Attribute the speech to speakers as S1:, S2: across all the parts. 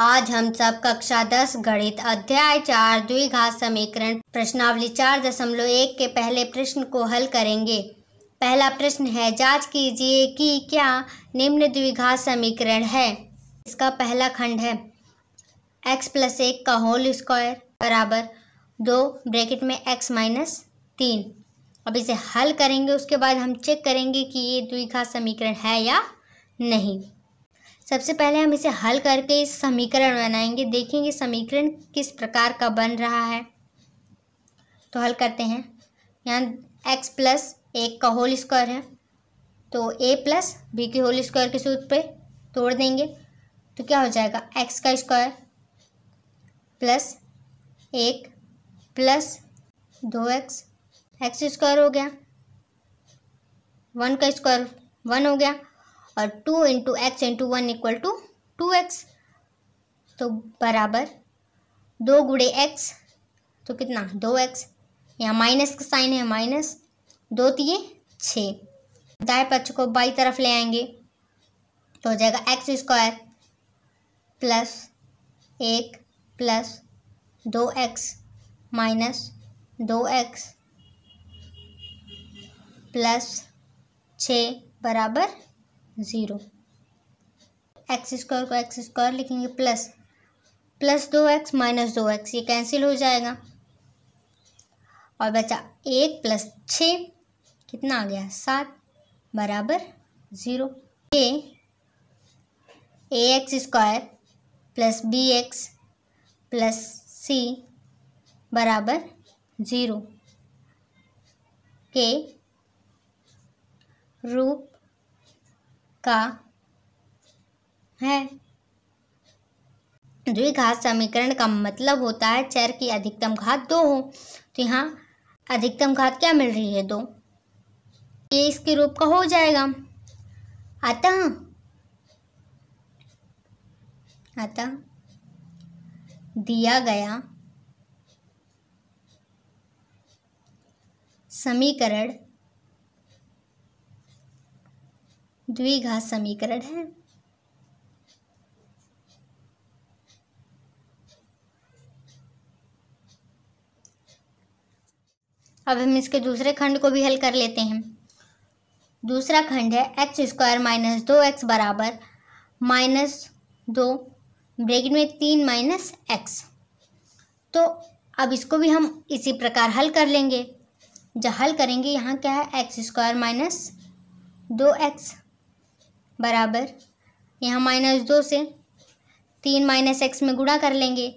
S1: आज हम सब कक्षा दस गणित अध्याय चार द्विघात समीकरण प्रश्नावली चार दशमलव एक के पहले प्रश्न को हल करेंगे पहला प्रश्न है जांच कीजिए कि क्या निम्न द्विघात समीकरण है इसका पहला खंड है एक्स प्लस एक का होल स्क्वायर बराबर दो ब्रैकेट में एक्स माइनस तीन अब इसे हल करेंगे उसके बाद हम चेक करेंगे कि ये द्विघात समीकरण है या नहीं सबसे पहले हम इसे हल करके इस समीकरण बनाएंगे देखेंगे समीकरण किस प्रकार का बन रहा है तो हल करते हैं यहाँ x प्लस एक का होल स्क्वायर है तो a प्लस बी के होल स्क्वायर के सूत्र पे तोड़ देंगे तो क्या हो जाएगा x का स्क्वायर प्लस एक प्लस दो एक्स एक्स स्क्वायर हो गया वन का स्क्वायर वन हो गया और two into X into one equal to two X तो बराबर दो गुड़े एक्स तो कितना दो एक्स यहाँ माइनस का साइन है माइनस दो तीय छः दाए पक्ष को बाई तरफ ले आएंगे तो हो जाएगा एक्स स्क्वायर प्लस एक प्लस दो एक्स माइनस दो एक्स प्लस छः बराबर ज़ीरो एक्स स्क्वायर को एक्स स्क्वायर लिखेंगे प्लस प्लस दो एक्स माइनस दो एक्स ये कैंसिल हो जाएगा और बचा एक प्लस छः कितना आ गया सात बराबर zero A A X square plus B X plus C बराबर ज़ीरो के रूट का है द्विघात समीकरण का मतलब होता है चर की अधिकतम घात दो हो तो यहाँ अधिकतम घात क्या मिल रही है दो ये इसके रूप का हो जाएगा अतः अतः दिया गया समीकरण द्विघात समीकरण है अब हम इसके दूसरे खंड को भी हल कर लेते हैं दूसरा खंड है एक्स स्क्वायर माइनस दो एक्स बराबर माइनस दो ब्रेकिट में तीन माइनस एक्स तो अब इसको भी हम इसी प्रकार हल कर लेंगे जब हल करेंगे यहाँ क्या है एक्स स्क्वायर माइनस दो एक्स बराबर यहाँ माइनस दो से तीन माइनस एक्स में गुणा कर लेंगे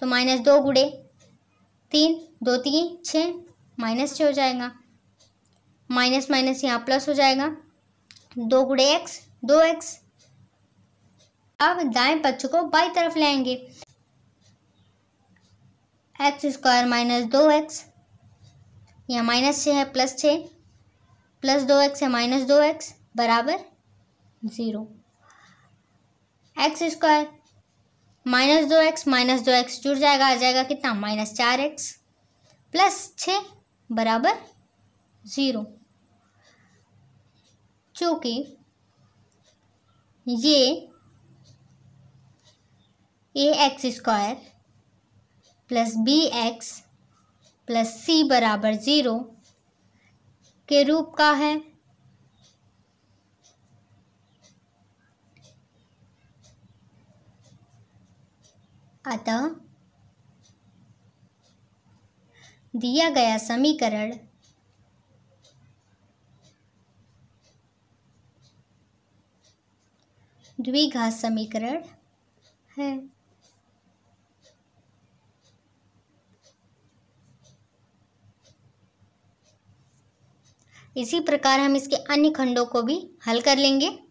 S1: तो माइनस दो गुड़े तीन दो तीन छः माइनस छः हो जाएगा माइनस माइनस यहाँ प्लस हो जाएगा दो गुड़े एक्स दो एक्स अब दाएं पक्ष को बाई तरफ लाएंगे एक्स स्क्वायर माइनस दो एक्स यहाँ माइनस छः है प्लस छः प्लस दो एक्स है माइनस दो एक्स बराबर ज़ीरो एक्स स्क्वायर माइनस दो एक्स माइनस दो एक्स जुड़ जाएगा आ जाएगा कितना माइनस चार एक्स प्लस छ बराबर ज़ीरो चूँकि ये A X square plus B X plus C बराबर ज़ीरो के रूप का है अतः दिया गया समीकरण द्विघात समीकरण है इसी प्रकार हम इसके अन्य खंडों को भी हल कर लेंगे